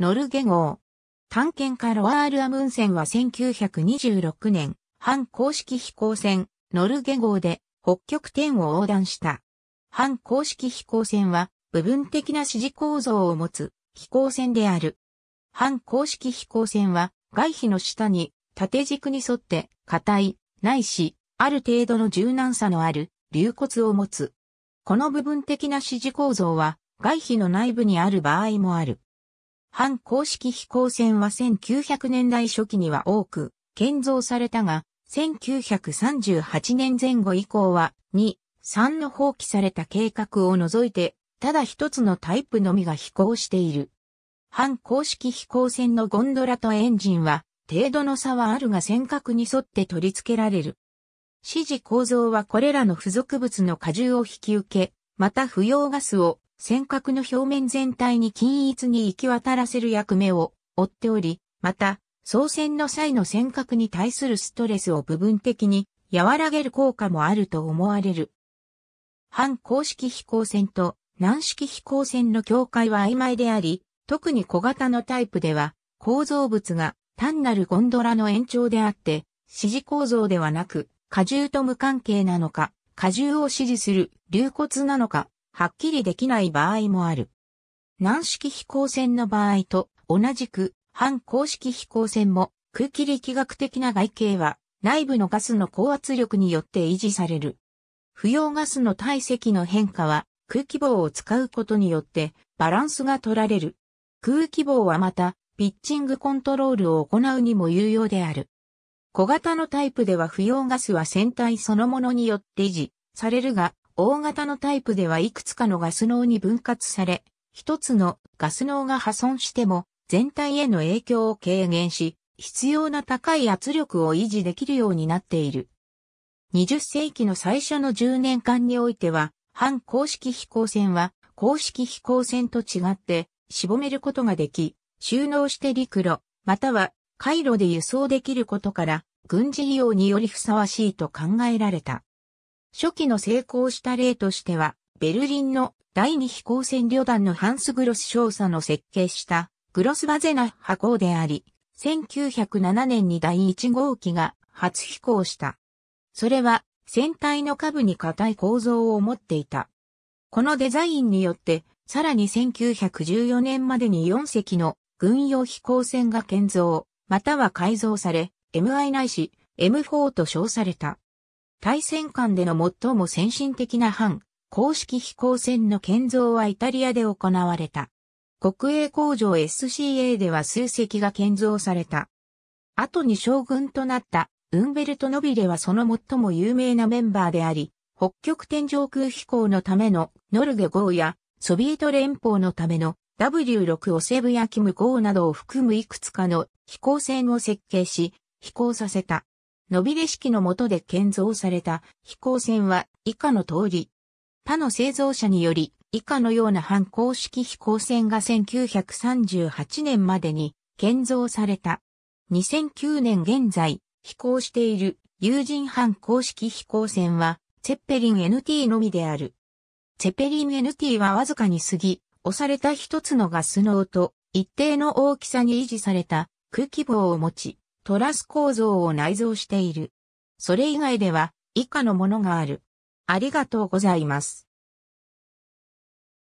ノルゲ号。探検家ロアール・アムンセンは1926年、反公式飛行船、ノルゲ号で北極点を横断した。反公式飛行船は部分的な支持構造を持つ飛行船である。反公式飛行船は外皮の下に縦軸に沿って硬い、ないし、ある程度の柔軟さのある流骨を持つ。この部分的な支持構造は外皮の内部にある場合もある。反公式飛行船は1900年代初期には多く建造されたが、1938年前後以降は2、3の放棄された計画を除いて、ただ一つのタイプのみが飛行している。反公式飛行船のゴンドラとエンジンは、程度の差はあるが尖閣に沿って取り付けられる。指示構造はこれらの付属物の荷重を引き受け、また不要ガスを尖閣の表面全体に均一に行き渡らせる役目を負っており、また、操船の際の尖閣に対するストレスを部分的に和らげる効果もあると思われる。反公式飛行船と軟式飛行船の境界は曖昧であり、特に小型のタイプでは構造物が単なるゴンドラの延長であって、指示構造ではなく、荷重と無関係なのか、荷重を指示する流骨なのか、はっきりできない場合もある。軟式飛行船の場合と同じく反公式飛行船も空気力学的な外形は内部のガスの高圧力によって維持される。不要ガスの体積の変化は空気棒を使うことによってバランスが取られる。空気棒はまたピッチングコントロールを行うにも有用である。小型のタイプでは不要ガスは船体そのものによって維持されるが、大型のタイプではいくつかのガス脳に分割され、一つのガス脳が破損しても全体への影響を軽減し、必要な高い圧力を維持できるようになっている。20世紀の最初の10年間においては、反公式飛行船は公式飛行船と違ってしぼめることができ、収納して陸路、または回路で輸送できることから、軍事利用によりふさわしいと考えられた。初期の成功した例としては、ベルリンの第二飛行船旅団のハンス・グロス少佐の設計したグロスバゼナッハであり、1907年に第1号機が初飛行した。それは船体の下部に硬い構造を持っていた。このデザインによって、さらに1914年までに4隻の軍用飛行船が建造、または改造され、MI ないし M4 と称された。対戦間での最も先進的な反公式飛行船の建造はイタリアで行われた。国営工場 SCA では数隻が建造された。後に将軍となったウンベルト・ノビレはその最も有名なメンバーであり、北極天上空飛行のためのノルゲ号やソビエト連邦のための W6 オセブヤキム号などを含むいくつかの飛行船を設計し、飛行させた。伸びれ式の下で建造された飛行船は以下の通り。他の製造者により以下のような反公式飛行船が1938年までに建造された。2009年現在飛行している有人反公式飛行船はチェッペリン NT のみである。チェッペリン NT はわずかに過ぎ、押された一つのガスの音、一定の大きさに維持された空気棒を持ち、トラス構造を内蔵している。それ以外では以下のものがある。ありがとうございます。